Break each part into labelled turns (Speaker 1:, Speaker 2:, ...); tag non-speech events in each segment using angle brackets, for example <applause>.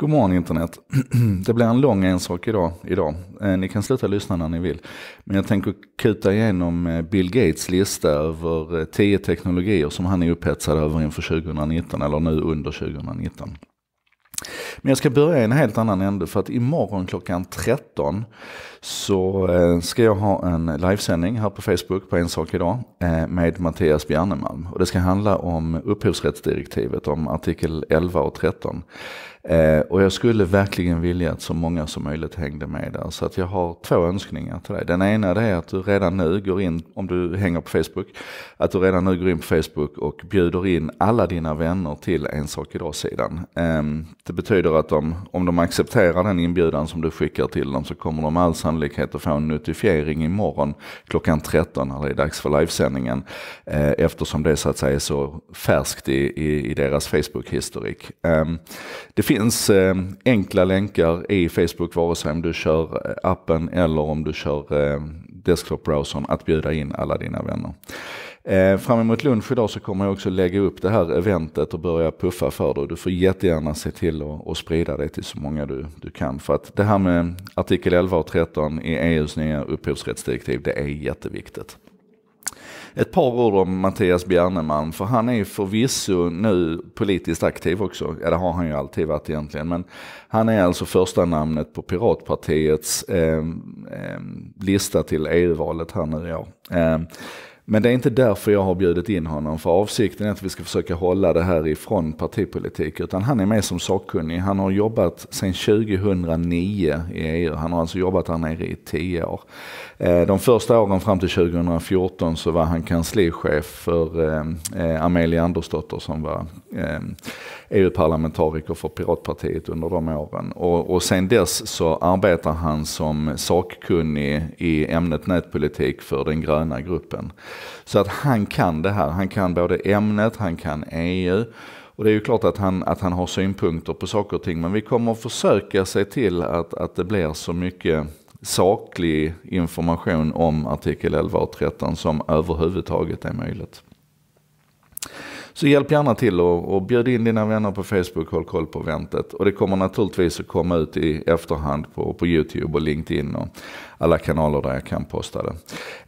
Speaker 1: God morgon internet. <clears throat> Det blir en lång ensak idag. idag. Eh, ni kan sluta lyssna när ni vill. Men jag tänker kuta igenom eh, Bill Gates lista över 10 eh, teknologier som han är upphetsad över inför 2019 eller nu under 2019. Men jag ska börja i en helt annan ände för att imorgon klockan 13 så eh, ska jag ha en livesändning här på Facebook på En sak idag eh, med Mattias Bjarnemalm. Och det ska handla om upphovsrättsdirektivet, om artikel 11 och 13. Eh, och jag skulle verkligen vilja att så många som möjligt hängde med där. Så att jag har två önskningar till dig. Den ena är att du redan nu går in, om du hänger på Facebook, att du redan nu går in på Facebook och bjuder in alla dina vänner till En sak idag-sidan. Ehm, det betyder betyder att de, om de accepterar den inbjudan som du skickar till dem så kommer de med all sannolikhet att få en notifiering imorgon klockan 13 när det är dags för livesändningen. Eh, eftersom det så att säga är så färskt i, i, i deras Facebook-historik. Eh, det finns eh, enkla länkar i Facebook vare sig om du kör eh, appen eller om du kör eh, desktop-browsern att bjuda in alla dina vänner. Eh, fram emot lunch idag så kommer jag också lägga upp det här eventet och börja puffa för det. Du får jättegärna se till att sprida det till så många du, du kan. För att det här med artikel 11 och 13 i EUs nya upphovsrättsdirektiv, det är jätteviktigt. Ett par ord om Mattias Bjärneman, för han är ju förvisso nu politiskt aktiv också. Ja, det har han ju alltid varit egentligen, men han är alltså första namnet på Piratpartiets eh, eh, lista till EU-valet här nu i år. Eh, men det är inte därför jag har bjudit in honom, för avsikten är att vi ska försöka hålla det här ifrån partipolitik, utan han är med som sakkunnig. Han har jobbat sedan 2009 i EU, han har alltså jobbat här nere i 10 år. Eh, de första åren fram till 2014 så var han kanslichef för eh, eh, Amelia Andersdotter som var EU-parlamentariker e för Piratpartiet under de åren. Och, och sen dess så arbetar han som sakkunnig i ämnet nätpolitik för den gröna gruppen. Så att han kan det här. Han kan både ämnet, han kan EU. Och det är ju klart att han, att han har synpunkter på saker och ting. Men vi kommer att försöka se till att, att det blir så mycket saklig information om artikel 11 och 13 som överhuvudtaget är möjligt. Så hjälp gärna till och, och bjud in dina vänner på Facebook, håll koll på eventet. Och det kommer naturligtvis att komma ut i efterhand på, på YouTube och LinkedIn och alla kanaler där jag kan posta det.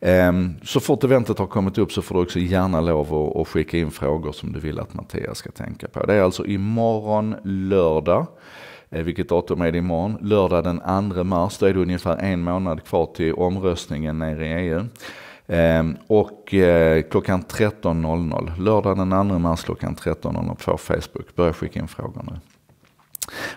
Speaker 1: Ehm, så fort eventet har kommit upp så får du också gärna lov att, att skicka in frågor som du vill att Mattias ska tänka på. Det är alltså imorgon lördag. Eh, vilket datum är det imorgon? Lördag den 2 mars, då är det ungefär en månad kvar till omröstningen nere i EU. Ehm, och eh, klockan 13.00, lördag den 2 mars klockan 13.00 på Facebook. Börja skicka in frågor nu.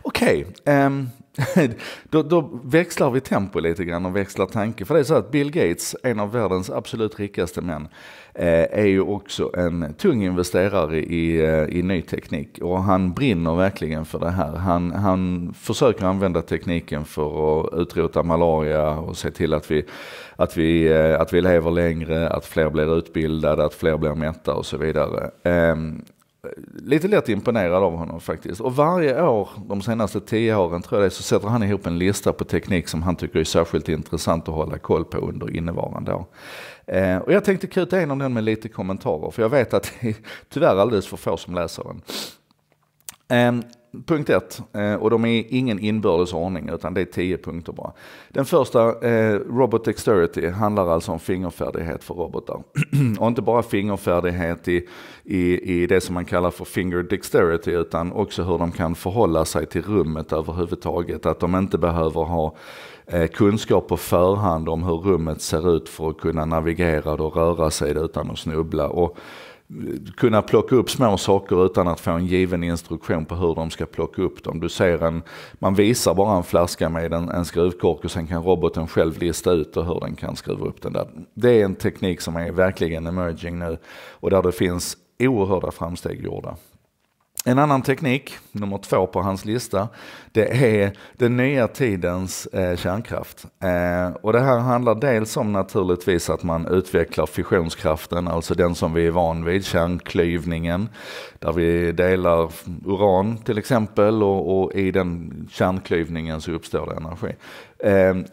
Speaker 1: Okej, okay, um, ehm, <laughs> då, då, växlar vi tempo lite grann och växlar tanke. För det är så att Bill Gates, en av världens absolut rikaste män, eh, är ju också en tung investerare i, eh, i ny teknik. Och han brinner verkligen för det här. Han, han försöker använda tekniken för att utrota malaria och se till att vi, att, vi, eh, att vi lever längre, att fler blir utbildade, att fler blir mätta och så vidare. Um, lite lätt imponerad av honom faktiskt. Och varje år de senaste tio åren tror jag det så sätter han ihop en lista på teknik som han tycker är särskilt intressant att hålla koll på under innevarande år. Eh, och jag tänkte kuta igenom den med lite kommentarer för jag vet att det är tyvärr alldeles för få som läser den. Eh, Punkt ett, eh, och de är ingen inbördes ordning utan det är tio punkter bara. Den första, eh, Robot Dexterity, handlar alltså om fingerfärdighet för robotar. <clears throat> och inte bara fingerfärdighet i, i, i det som man kallar för finger dexterity utan också hur de kan förhålla sig till rummet överhuvudtaget. Att de inte behöver ha eh, kunskap på förhand om hur rummet ser ut för att kunna navigera och röra sig utan att snubbla. Och kunna plocka upp små saker utan att få en given instruktion på hur de ska plocka upp dem. Du ser en, man visar bara en flaska med en, en skruvkork och sen kan roboten själv lista ut hur den kan skruva upp den där. Det är en teknik som är verkligen emerging nu och där det finns oerhörda framsteg gjorda en annan teknik, nummer två på hans lista, det är den nya tidens eh, kärnkraft. Eh, och det här handlar dels om naturligtvis att man utvecklar fissionskraften, alltså den som vi är van vid, kärnklyvningen, där vi delar uran till exempel och, och i den kärnklyvningen så uppstår det energi. Eh,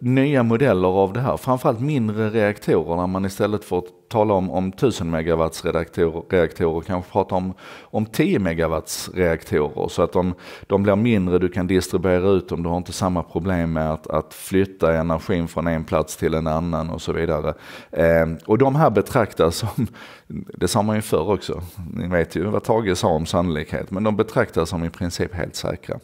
Speaker 1: nya modeller av det här, framförallt mindre reaktorer där man istället för att tala om, om 1000 megawatts reaktorer, reaktorer kanske prata om, om 10 megawatts reaktorer så att de, de blir mindre, du kan distribuera ut dem, du har inte samma problem med att, att flytta energin från en plats till en annan och så vidare. Eh, och de här betraktas som, det sa man ju förr också, ni vet ju vad Tage sa om sannolikhet, men de betraktas som i princip helt säkra.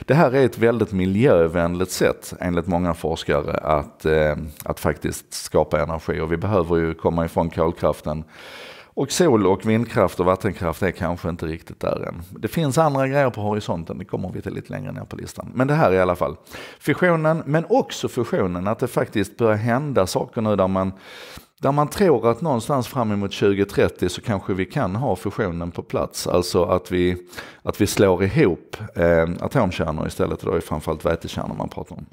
Speaker 1: Det här är ett väldigt miljövänligt sätt enligt många forskare att, eh, att faktiskt skapa energi och vi behöver ju komma ifrån kolkraften. Och sol och vindkraft och vattenkraft är kanske inte riktigt där än. Det finns andra grejer på horisonten, det kommer vi till lite längre ner på listan. Men det här i alla fall. Fissionen, men också fusionen, att det faktiskt börjar hända saker nu där man, där man tror att någonstans fram emot 2030 så kanske vi kan ha fusionen på plats. Alltså att vi, att vi slår ihop eh, atomkärnor istället, och då är det framförallt vätekärnor man pratar om.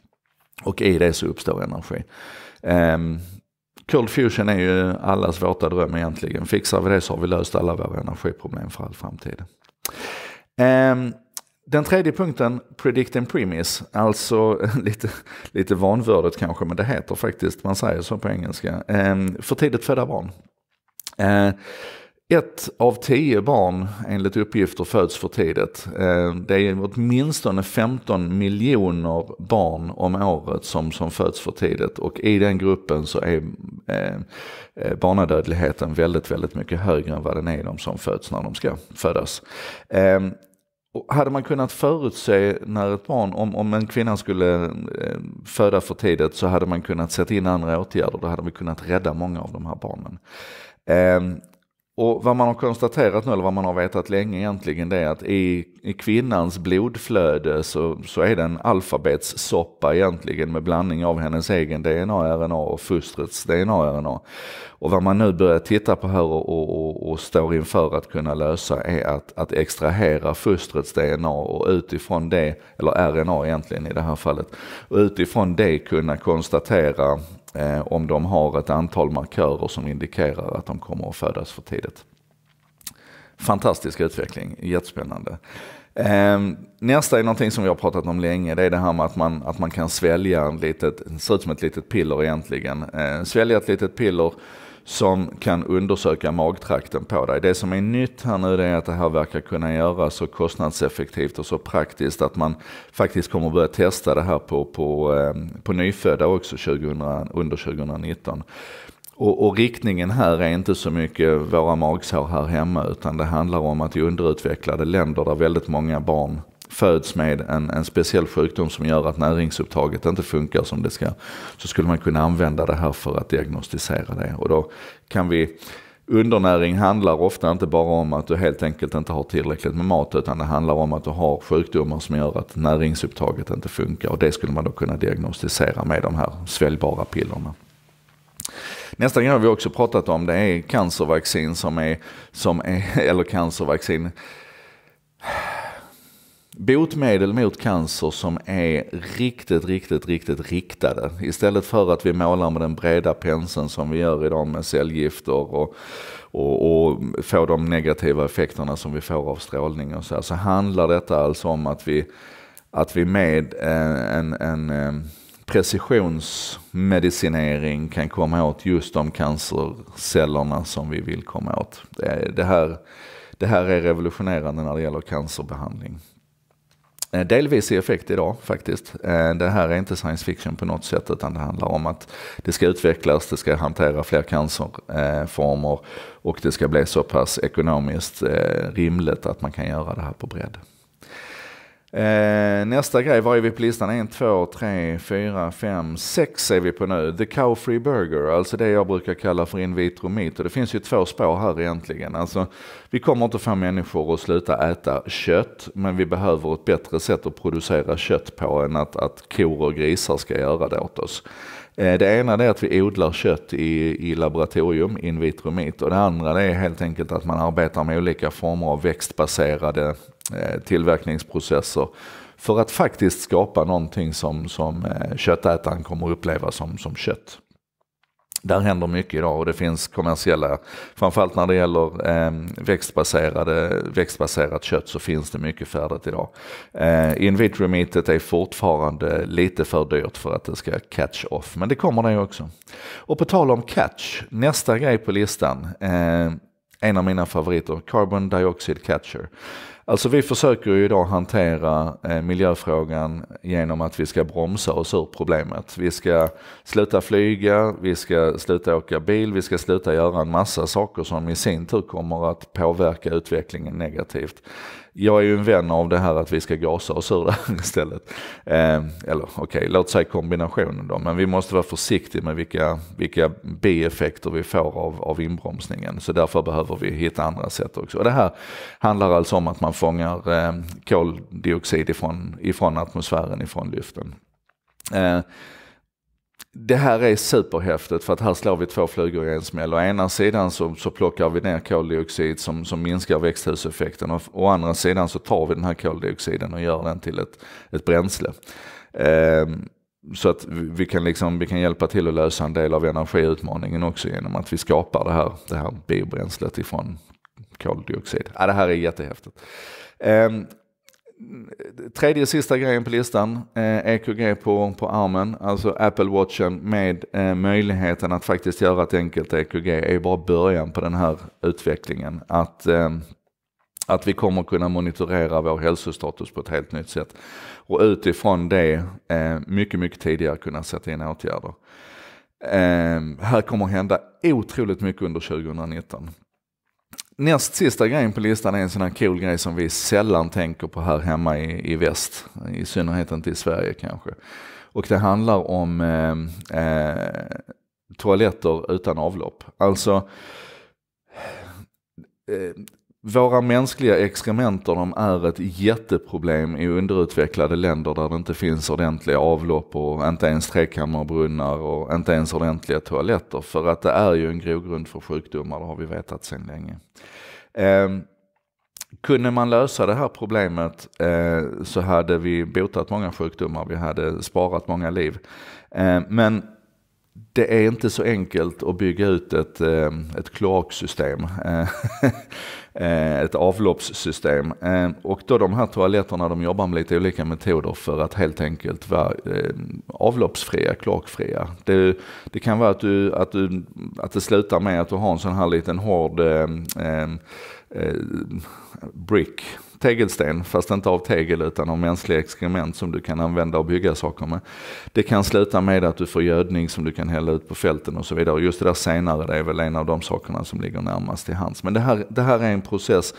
Speaker 1: Och i det så uppstår energi. Um, Cold fusion är ju allas våta dröm egentligen. Fixar vi det så har vi löst alla våra energiproblem för all framtid. Um, den tredje punkten, predict and premise, alltså <laughs> lite, lite vanvördigt kanske, men det heter faktiskt, man säger så på engelska, eh, för tidigt födda barn. Eh, ett av tio barn, enligt uppgifter, föds för tidigt. Eh, det är åtminstone 15 miljoner barn om året som, som föds för tidigt och i den gruppen så är eh, eh, barnadödligheten väldigt, väldigt mycket högre än vad den är i de som föds när de ska födas. hade man kunnat förutse när ett barn, om, om en kvinna skulle föda för tidigt så hade man kunnat sätta in andra åtgärder, då hade vi kunnat rädda många av de här barnen. Och vad man har konstaterat nu, eller vad man har vetat länge egentligen, det är att i, i kvinnans blodflöde så, så är det en alfabetssoppa egentligen med blandning av hennes egen DNA-RNA och fostrets DNA-RNA. Och vad man nu börjar titta på här och, och, och står inför att kunna lösa är att, att extrahera fostrets DNA och utifrån det, eller RNA egentligen i det här fallet, och utifrån det kunna konstatera Eh, om de har ett antal markörer som indikerar att de kommer att födas för tidigt. Fantastisk utveckling, jättespännande. Ehm, nästa är någonting som vi har pratat om länge, det är det här med att man, att man kan svälja, en litet, det ser ut som ett litet piller egentligen, eh, svälja ett litet piller som kan undersöka magtrakten på dig. Det som är nytt här nu är att det här verkar kunna göras så kostnadseffektivt och så praktiskt att man faktiskt kommer börja testa det här på, på, ehm, på nyfödda också 2000, under 2019. Och, och, riktningen här är inte så mycket våra magsår här hemma utan det handlar om att i underutvecklade länder där väldigt många barn föds med en, en speciell sjukdom som gör att näringsupptaget inte funkar som det ska, så skulle man kunna använda det här för att diagnostisera det. Och då kan vi Undernäring handlar ofta inte bara om att du helt enkelt inte har tillräckligt med mat utan det handlar om att du har sjukdomar som gör att näringsupptaget inte funkar och det skulle man då kunna diagnostisera med de här sväljbara pillerna. Nästa grej vi också pratat om det är cancervaccin som är, som är eller cancervaccin botemedel mot cancer som är riktigt, riktigt, riktigt riktade. Istället för att vi målar med den breda penseln som vi gör idag med cellgifter och, och, och får de negativa effekterna som vi får av strålning och så här, så handlar detta alltså om att vi, att vi med eh, en, en, en eh, precisionsmedicinering kan komma åt just de cancercellerna som vi vill komma åt. Det, det här det här är revolutionerande när det gäller cancerbehandling. Eh, delvis i effekt idag faktiskt. Eh, det här är inte science fiction på något sätt utan det handlar om att det ska utvecklas, det ska hantera fler cancerformer och det ska bli så pass ekonomiskt eh, rimligt att man kan göra det här på bredd. Eh, nästa grej, var är vi på listan? 1, 2, 3, 4, 5, 6 är vi på nu. The Cow Free Burger, alltså det jag brukar kalla för in vitro meat. Och det finns ju två spår här egentligen. Alltså, vi kommer inte få människor att sluta äta kött, men vi behöver ett bättre sätt att producera kött på än att, att kor och grisar ska göra det åt oss. Eh, det ena är att vi odlar kött i, i laboratorium, in vitro meat. Och det andra är helt enkelt att man arbetar med olika former av växtbaserade Eh, tillverkningsprocesser för att faktiskt skapa någonting som, som eh, köttätaren kommer att uppleva som, som kött. Där händer mycket idag och det finns kommersiella, framförallt när det gäller eh, växtbaserade, växtbaserat kött så finns det mycket färdigt idag. Eh, in vitro meatet är fortfarande lite för dyrt för att det ska catch off, men det kommer det också. Och på tal om catch, nästa grej på listan en av mina favoriter, Carbon Dioxide Catcher. Alltså vi försöker ju idag hantera eh, miljöfrågan genom att vi ska bromsa oss ur problemet. Vi ska sluta flyga, vi ska sluta åka bil, vi ska sluta göra en massa saker som i sin tur kommer att påverka utvecklingen negativt jag är ju en vän av det här att vi ska gasa oss ur det här <laughs> istället. Eh, eller okej, okay, låt säga kombinationen då, men vi måste vara försiktiga med vilka, vilka bieffekter vi får av, av inbromsningen. Så därför behöver vi hitta andra sätt också. Och det här handlar alltså om att man fångar eh, koldioxid ifrån, ifrån atmosfären, ifrån luften. Eh, det här är superhäftigt för att här slår vi två flugor i en smäll. Å ena sidan så, så plockar vi ner koldioxid som, som minskar växthuseffekten och å andra sidan så tar vi den här koldioxiden och gör den till ett, ett bränsle. Eh, så att vi kan, liksom, vi kan hjälpa till att lösa en del av energiutmaningen också genom att vi skapar det här, det här biobränslet ifrån koldioxid. Ja, det här är jättehäftigt. Eh, tredje och sista grejen på listan, eh, EKG på, på armen, alltså Apple Watchen med eh, möjligheten att faktiskt göra ett enkelt EKG är bara början på den här utvecklingen. Att, eh, att vi kommer kunna monitorera vår hälsostatus på ett helt nytt sätt och utifrån det eh, mycket, mycket tidigare kunna sätta in åtgärder. Eh, här kommer hända otroligt mycket under 2019. Näst sista grejen på listan är en sån här cool grej som vi sällan tänker på här hemma i, i väst. I synnerhet inte i Sverige kanske. Och det handlar om eh, eh, toaletter utan avlopp. Alltså, eh, våra mänskliga exkrementer de är ett jätteproblem i underutvecklade länder där det inte finns ordentliga avlopp och inte ens trekammarbrunnar och inte ens ordentliga toaletter. För att det är ju en grogrund för sjukdomar, det har vi vetat sedan länge. Eh, kunde man lösa det här problemet eh, så hade vi botat många sjukdomar, vi hade sparat många liv. Eh, men det är inte så enkelt att bygga ut ett, eh, ett kloaksystem, eh, <laughs> eh, ett avloppssystem. Och då de här toaletterna de jobbar med lite olika metoder för att helt enkelt vara avloppsfria, kloakfria. Det, det kan vara att, du, att, du, att det slutar med att du har en sån här liten hård eh, eh, brick, tegelsten, fast inte av tegel utan av mänskliga exkrement som du kan använda och bygga saker med. Det kan sluta med att du får gödning som du kan hälla ut på fälten och så vidare. Och just det där senare det är väl en av de sakerna som ligger närmast till hands. Men det här, det här är en process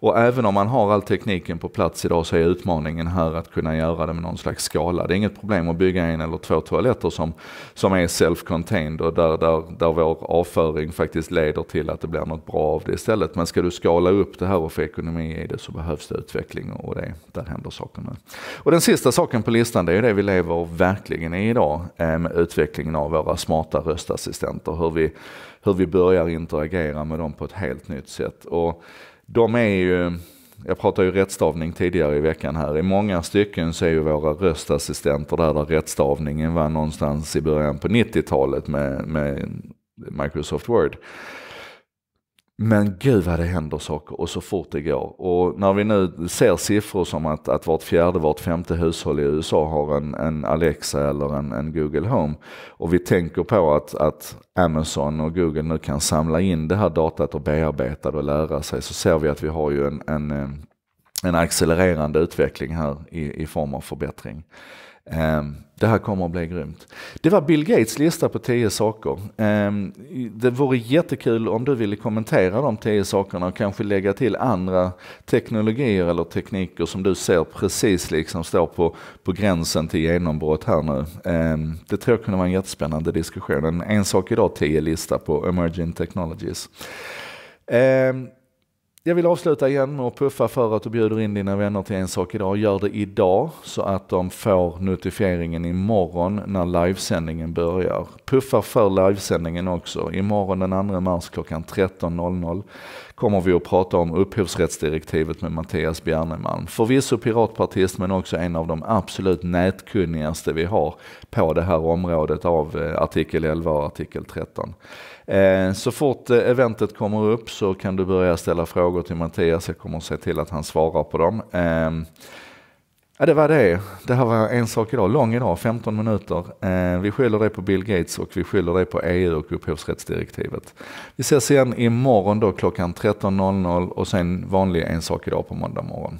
Speaker 1: och även om man har all tekniken på plats idag så är utmaningen här att kunna göra det med någon slags skala. Det är inget problem att bygga en eller två toaletter som, som är self-contained och där, där, där vår avföring faktiskt leder till att det blir något bra av det istället. Men ska du skala upp det här och få ekonomi i det så behövs det utveckling och det, där händer saker nu. Och den sista saken på listan det är det vi lever verkligen i idag eh, med utvecklingen av våra smarta röstassistenter. Hur vi, hur vi börjar interagera med dem på ett helt nytt sätt. Och de är ju, jag pratade ju rättstavning tidigare i veckan här, i många stycken så är ju våra röstassistenter där, där rättstavningen var någonstans i början på 90-talet med, med Microsoft Word. Men gud vad det händer saker och så fort det går. Och när vi nu ser siffror som att, att vart fjärde, vart femte hushåll i USA har en, en Alexa eller en, en, Google Home. Och vi tänker på att, att Amazon och Google nu kan samla in det här datat och bearbeta det och lära sig. Så ser vi att vi har ju en, en, eh, en accelererande utveckling här i, i form av förbättring. Ehm, det här kommer att bli grymt. Det var Bill Gates lista på 10 saker. Ehm, det vore jättekul om du ville kommentera de 10 sakerna och kanske lägga till andra teknologier eller tekniker som du ser precis liksom står på, på gränsen till genombrott här nu. Ehm, det tror jag kunde vara en jättespännande diskussion. En, sak idag, 10 lista på emerging technologies jag vill avsluta igen med att puffa för att du bjuder in dina vänner till en sak idag. Gör det idag så att de får notifieringen imorgon när livesändningen börjar. Puffa för livesändningen också. Imorgon den 2 mars klockan 13.00 kommer vi att prata om upphovsrättsdirektivet med Mattias Bjernemalm. Förvisso piratpartist men också en av de absolut nätkunnigaste vi har på det här området av eh, artikel 11 och artikel 13. Eh, så fort eh, eventet kommer upp så kan du börja ställa frågor till Mattias. Jag kommer att se till att han svarar på dem. Ehm, Ja, det var det. Det här var en sak idag, lång idag, 15 minuter. Eh, vi skyller det på Bill Gates och vi skyller det på EU och upphovsrättsdirektivet. Vi ses igen imorgon då klockan 13.00 och sen vanlig en sak idag på måndag morgon.